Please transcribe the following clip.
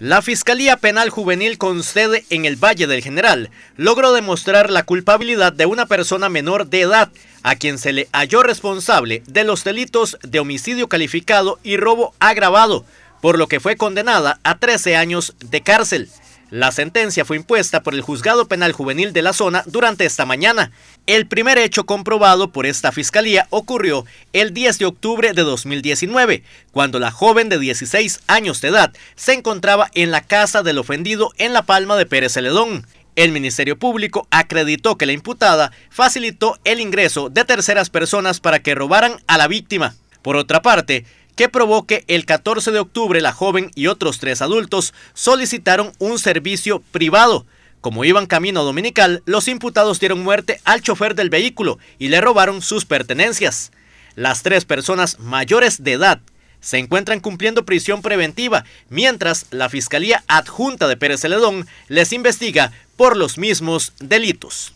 La Fiscalía Penal Juvenil con sede en el Valle del General logró demostrar la culpabilidad de una persona menor de edad a quien se le halló responsable de los delitos de homicidio calificado y robo agravado, por lo que fue condenada a 13 años de cárcel. La sentencia fue impuesta por el Juzgado Penal Juvenil de la zona durante esta mañana. El primer hecho comprobado por esta fiscalía ocurrió el 10 de octubre de 2019, cuando la joven de 16 años de edad se encontraba en la casa del ofendido en La Palma de Pérez Celedón. El Ministerio Público acreditó que la imputada facilitó el ingreso de terceras personas para que robaran a la víctima. Por otra parte, que provoque el 14 de octubre la joven y otros tres adultos solicitaron un servicio privado. Como iban camino dominical, los imputados dieron muerte al chofer del vehículo y le robaron sus pertenencias. Las tres personas mayores de edad se encuentran cumpliendo prisión preventiva, mientras la Fiscalía Adjunta de Pérez Celedón les investiga por los mismos delitos.